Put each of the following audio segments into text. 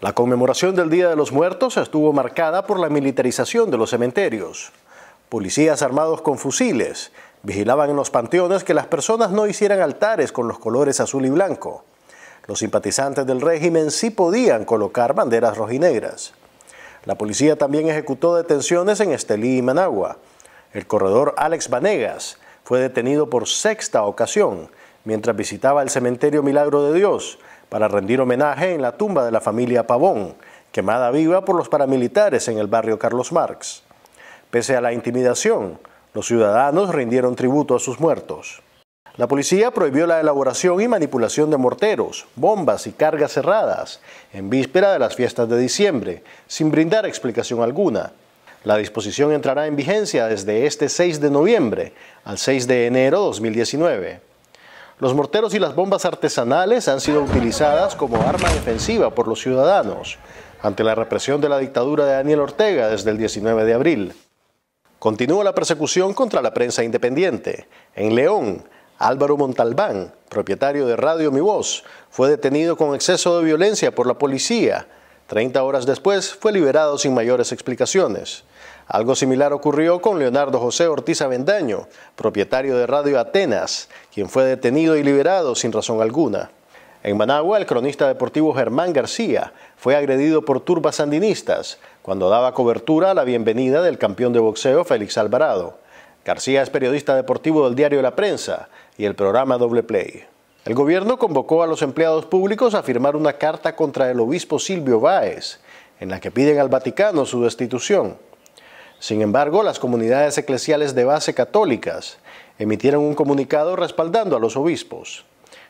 La conmemoración del Día de los Muertos estuvo marcada por la militarización de los cementerios. Policías armados con fusiles vigilaban en los panteones que las personas no hicieran altares con los colores azul y blanco. Los simpatizantes del régimen sí podían colocar banderas rojinegras. La policía también ejecutó detenciones en Estelí y Managua. El corredor Alex Vanegas fue detenido por sexta ocasión mientras visitaba el cementerio Milagro de Dios para rendir homenaje en la tumba de la familia Pavón, quemada viva por los paramilitares en el barrio Carlos Marx. Pese a la intimidación, los ciudadanos rindieron tributo a sus muertos. La policía prohibió la elaboración y manipulación de morteros, bombas y cargas cerradas en víspera de las fiestas de diciembre, sin brindar explicación alguna. La disposición entrará en vigencia desde este 6 de noviembre al 6 de enero 2019. Los morteros y las bombas artesanales han sido utilizadas como arma defensiva por los ciudadanos ante la represión de la dictadura de Daniel Ortega desde el 19 de abril. Continúa la persecución contra la prensa independiente. En León, Álvaro Montalbán, propietario de Radio Mi Voz, fue detenido con exceso de violencia por la policía 30 horas después fue liberado sin mayores explicaciones. Algo similar ocurrió con Leonardo José Ortiz Avendaño, propietario de Radio Atenas, quien fue detenido y liberado sin razón alguna. En Managua, el cronista deportivo Germán García fue agredido por turbas sandinistas cuando daba cobertura a la bienvenida del campeón de boxeo Félix Alvarado. García es periodista deportivo del diario La Prensa y el programa Doble Play. El gobierno convocó a los empleados públicos a firmar una carta contra el obispo Silvio Báez, en la que piden al Vaticano su destitución. Sin embargo, las comunidades eclesiales de base católicas emitieron un comunicado respaldando a los obispos.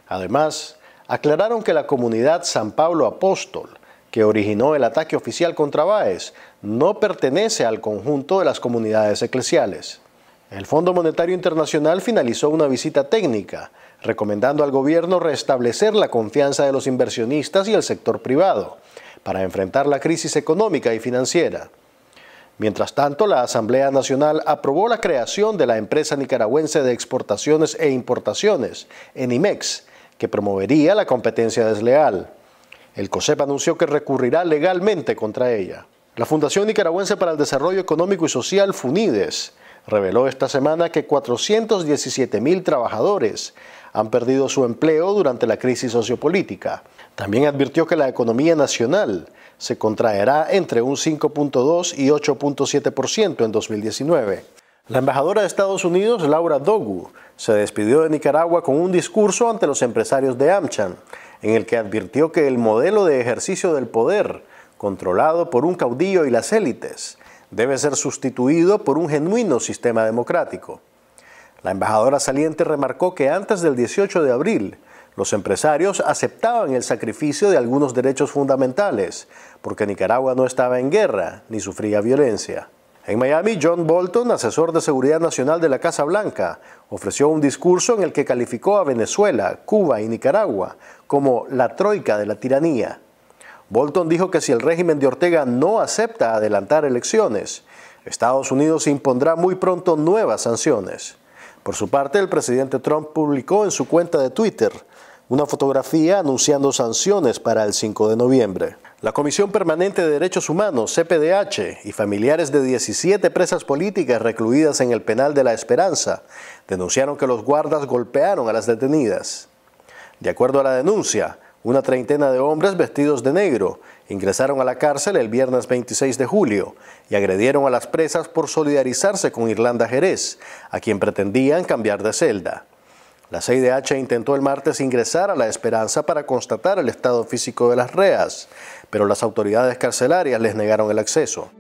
Además, aclararon que la comunidad San Pablo Apóstol, que originó el ataque oficial contra Báez, no pertenece al conjunto de las comunidades eclesiales. El Fondo Monetario Internacional finalizó una visita técnica, recomendando al gobierno restablecer la confianza de los inversionistas y el sector privado para enfrentar la crisis económica y financiera. Mientras tanto, la Asamblea Nacional aprobó la creación de la empresa nicaragüense de exportaciones e importaciones, ENIMEX, que promovería la competencia desleal. El COSEP anunció que recurrirá legalmente contra ella. La Fundación Nicaragüense para el Desarrollo Económico y Social, FUNIDES, reveló esta semana que 417 mil trabajadores han perdido su empleo durante la crisis sociopolítica. También advirtió que la economía nacional se contraerá entre un 5.2 y 8.7% en 2019. La embajadora de Estados Unidos, Laura Dogu, se despidió de Nicaragua con un discurso ante los empresarios de Amchan, en el que advirtió que el modelo de ejercicio del poder, controlado por un caudillo y las élites, debe ser sustituido por un genuino sistema democrático. La embajadora saliente remarcó que antes del 18 de abril, los empresarios aceptaban el sacrificio de algunos derechos fundamentales, porque Nicaragua no estaba en guerra ni sufría violencia. En Miami, John Bolton, asesor de seguridad nacional de la Casa Blanca, ofreció un discurso en el que calificó a Venezuela, Cuba y Nicaragua como la troika de la tiranía. Bolton dijo que si el régimen de Ortega no acepta adelantar elecciones, Estados Unidos impondrá muy pronto nuevas sanciones. Por su parte, el presidente Trump publicó en su cuenta de Twitter una fotografía anunciando sanciones para el 5 de noviembre. La Comisión Permanente de Derechos Humanos, CPDH, y familiares de 17 presas políticas recluidas en el penal de La Esperanza denunciaron que los guardas golpearon a las detenidas. De acuerdo a la denuncia, una treintena de hombres vestidos de negro ingresaron a la cárcel el viernes 26 de julio y agredieron a las presas por solidarizarse con Irlanda Jerez, a quien pretendían cambiar de celda. La CIDH intentó el martes ingresar a La Esperanza para constatar el estado físico de las reas, pero las autoridades carcelarias les negaron el acceso.